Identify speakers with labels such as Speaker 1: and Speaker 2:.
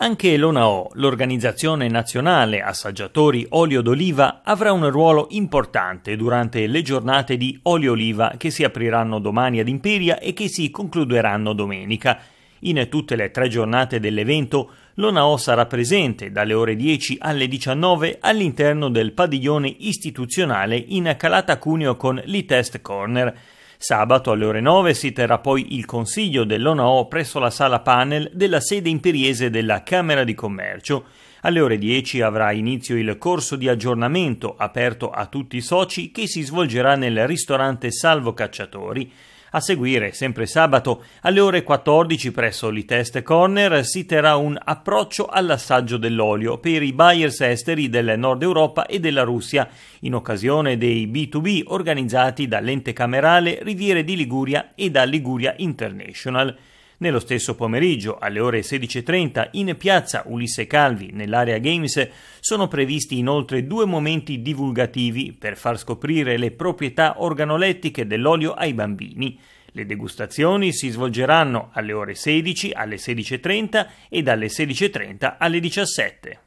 Speaker 1: Anche l'ONAO, l'Organizzazione Nazionale Assaggiatori Olio d'Oliva, avrà un ruolo importante durante le giornate di Olio Oliva che si apriranno domani ad Imperia e che si concluderanno domenica. In tutte le tre giornate dell'evento, l'ONAO sarà presente dalle ore 10 alle 19 all'interno del padiglione istituzionale in Calata Cuneo con l'ITEST Corner Sabato alle ore 9 si terrà poi il consiglio dell'ONO presso la sala panel della sede imperiese della Camera di Commercio. Alle ore 10 avrà inizio il corso di aggiornamento aperto a tutti i soci che si svolgerà nel ristorante Salvo Cacciatori. A seguire, sempre sabato, alle ore 14 presso l'Itest Corner si terrà un approccio all'assaggio dell'olio per i buyers esteri del Nord Europa e della Russia, in occasione dei B2B organizzati dall'ente camerale Riviere di Liguria e da Liguria International. Nello stesso pomeriggio, alle ore 16.30, in piazza Ulisse Calvi, nell'area Games, sono previsti inoltre due momenti divulgativi per far scoprire le proprietà organolettiche dell'olio ai bambini. Le degustazioni si svolgeranno alle ore 16, alle 16.30 e dalle 16.30 alle 17.